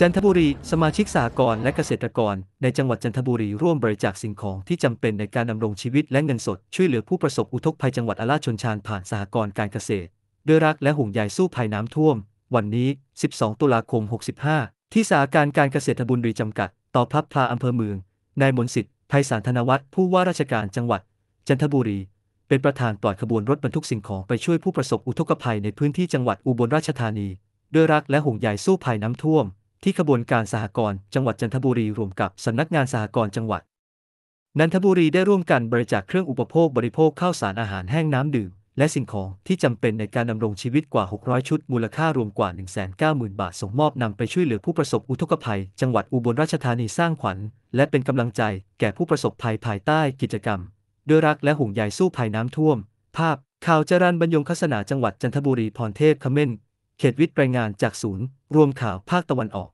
จันทบุรี สมาชิกสากรและเกษตรกร ในจังหวัดจันทบุรีร่วมบริจาคสิ่งของที่จำเป็นในการดำรงชีวิตและเงินสด ช่วยเหลือผู้ประสบอุทกภัยจังหวัดอลาชนชานผ่านสหกรณ์การเกษตรด้วยรักและห่วงใยสู้ภัยน้ำท่วม วันนี้ 12 ตุลาคม 65 ที่สาการการเกษตรบุรีจำกัด ต่อพับพลาอำเภอเมืองนายมนสิทธิ์ไพศาลธนวัฒน์ผู้ว่าราชการจังหวัด จันทบุรี เป็นประธานปล่อยขบวนรถบรรทุกสิ่งของไปช่วยผู้ประสบอุทกภัยในพื้นที่จังหวัดอุบลราชธานีด้วยรักและห่วงใยสู้ภัยน้ำท่วมที่ขบวนการสหกรณ์จังหวัดจันทบุรีรวมกับสำนักงานสหกรณ์จังหวัด นันทบุรีได้ร่วมกันบริจาคเครื่องอุปโภคบริโภคข้าวสารอาหารแห้งน้ำดื่ม และสิ่งของที่จำเป็นในการดำรงชีวิตกว่า 600 ชุดมูลค่ารวมกว่า 190,000 บาทส่งมอบนำไปช่วยเหลือผู้ประสบอุทกภัย จังหวัดอุบลราชธานีสร้างขวัญและเป็นกำลังใจแก่ผู้ประสบภัยภายใต้กิจกรรมด้วยรักและห่วงใยสู้ภัยน้ำท่วม ภาพข่าวจรันบรรยงคสนาจังหวัดจันทบุรีพรเทพขเม้นเขตวิทย์รายงานจากศูนย์ รวมข่าวภาคตะวันออก